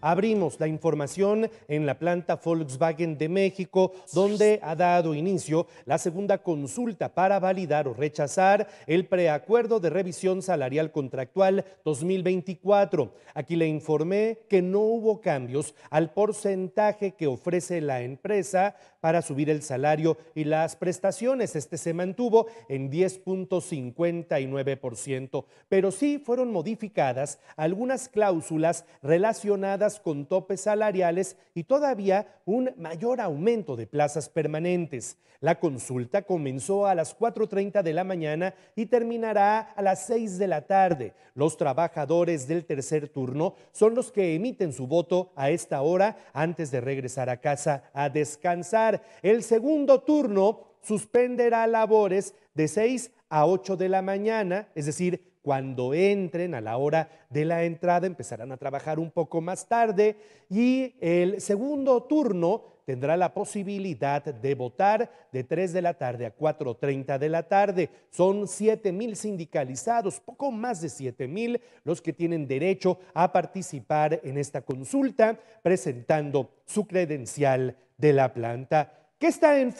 abrimos la información en la planta Volkswagen de México, donde ha dado inicio la segunda consulta para validar o rechazar el preacuerdo de revisión salarial contractual 2024. Aquí le informé que no hubo cambios al porcentaje que ofrece la empresa para subir el salario y las prestaciones. Este se mantuvo en 10.59%, pero sí fueron modificadas algunas cláusulas relacionadas con topes salariales y todavía un mayor aumento de plazas permanentes. La consulta comenzó a las 4.30 de la mañana y terminará a las 6 de la tarde. Los trabajadores del tercer turno son los que emiten su voto a esta hora antes de regresar a casa a descansar. El segundo turno suspenderá labores de 6 a 8 de la mañana, es decir, cuando entren a la hora de la entrada, empezarán a trabajar un poco más tarde y el segundo turno tendrá la posibilidad de votar de 3 de la tarde a 4.30 de la tarde. Son 7 mil sindicalizados, poco más de 7 mil los que tienen derecho a participar en esta consulta presentando su credencial de la planta. ¿Qué está en,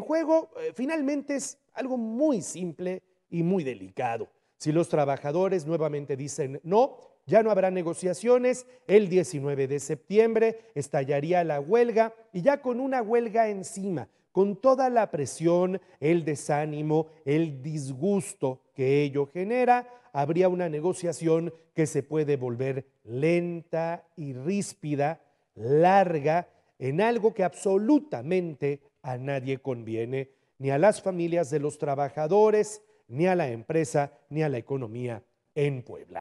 juego? Eh, finalmente es algo muy simple y muy delicado. Si los trabajadores nuevamente dicen no, ya no habrá negociaciones. El 19 de septiembre estallaría la huelga y ya con una huelga encima, con toda la presión, el desánimo, el disgusto que ello genera, habría una negociación que se puede volver lenta y ríspida, larga en algo que absolutamente a nadie conviene, ni a las familias de los trabajadores, ni a la empresa, ni a la economía en Puebla.